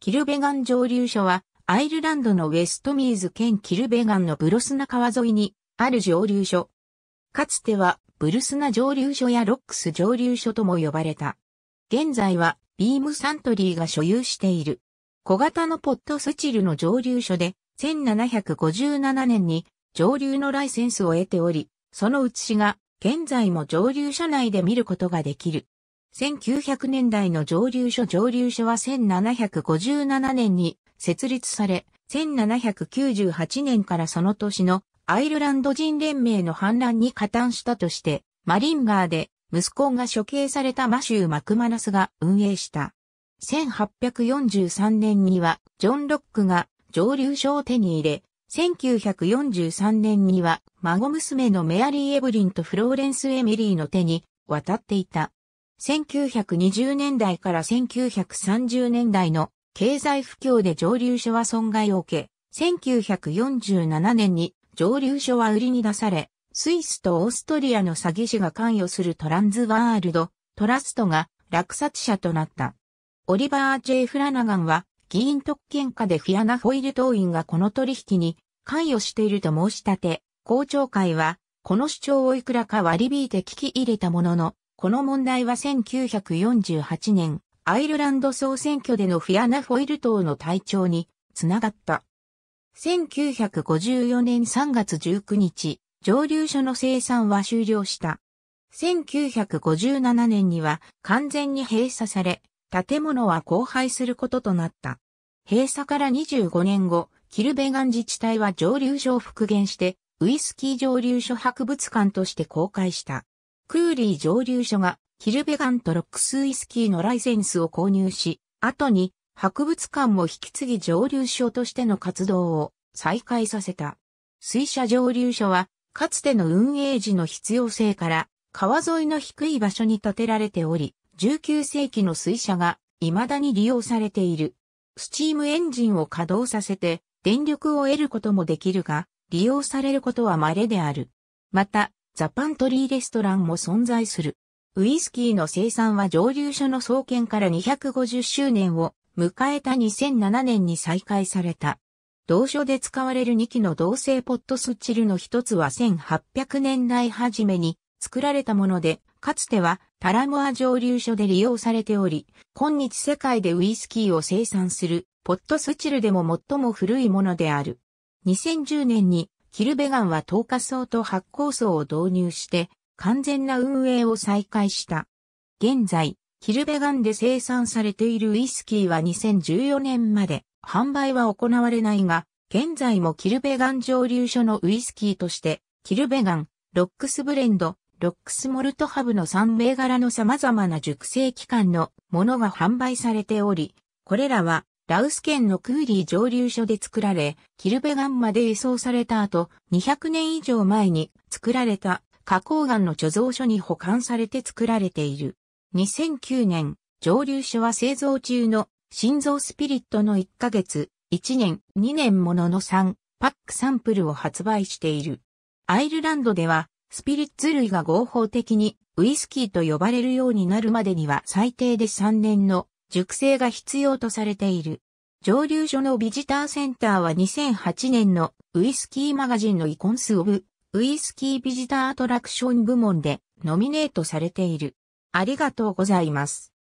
キルベガン蒸留所は、アイルランドのウェストミーズ県キルベガンのブロスナ川沿いにある蒸留所。かつてはブルスナ蒸留所やロックス蒸留所とも呼ばれた。現在はビームサントリーが所有している。小型のポットスチルの蒸留所で1757年に蒸留のライセンスを得ており、その写しが現在も蒸留所内で見ることができる。1900年代の蒸留所蒸留所は1757年に設立され、1798年からその年のアイルランド人連盟の反乱に加担したとして、マリンガーで息子が処刑されたマシュー・マクマナスが運営した。1843年にはジョン・ロックが蒸留所を手に入れ、1943年には孫娘のメアリー・エブリンとフローレンス・エミリーの手に渡っていた。1920年代から1930年代の経済不況で上流所は損害を受け、1947年に上流所は売りに出され、スイスとオーストリアの詐欺師が関与するトランズワールド、トラストが落札者となった。オリバー・ジェイ・フラナガンは、議員特権下でフィアナ・ホイイル党員がこの取引に関与していると申し立て、公聴会は、この主張をいくらか割り引いて聞き入れたものの、この問題は1948年、アイルランド総選挙でのフィアナ・フォイル党の隊長につながった。1954年3月19日、蒸留所の生産は終了した。1957年には完全に閉鎖され、建物は荒廃することとなった。閉鎖から25年後、キルベガン自治体は蒸留所を復元して、ウイスキー蒸留所博物館として公開した。クーリー蒸留所がヒルベガントロックスウイスキーのライセンスを購入し、後に博物館も引き継ぎ蒸留所としての活動を再開させた。水車蒸留所は、かつての運営時の必要性から、川沿いの低い場所に建てられており、19世紀の水車が未だに利用されている。スチームエンジンを稼働させて電力を得ることもできるが、利用されることは稀である。また、ザ・パントリーレストランも存在する。ウイスキーの生産は蒸留所の創建から250周年を迎えた2007年に再開された。同所で使われる2機の同性ポットスチルの一つは1800年代初めに作られたもので、かつてはタラモア蒸留所で利用されており、今日世界でウイスキーを生産するポットスチルでも最も古いものである。2010年にキルベガンは透過層と発光層を導入して完全な運営を再開した。現在、キルベガンで生産されているウイスキーは2014年まで販売は行われないが、現在もキルベガン蒸留所のウイスキーとして、キルベガン、ロックスブレンド、ロックスモルトハブの3銘柄の様々な熟成期間のものが販売されており、これらはラウス県のクーリー蒸留所で作られ、キルベガンまで輸送された後、200年以上前に作られた花崗岩の貯蔵所に保管されて作られている。2009年、蒸留所は製造中の心臓スピリットの1ヶ月、1年、2年ものの3パックサンプルを発売している。アイルランドでは、スピリッツ類が合法的にウイスキーと呼ばれるようになるまでには最低で3年の熟成が必要とされている。蒸留所のビジターセンターは2008年のウイスキーマガジンのイコンス・オブ・ウイスキービジターアトラクション部門でノミネートされている。ありがとうございます。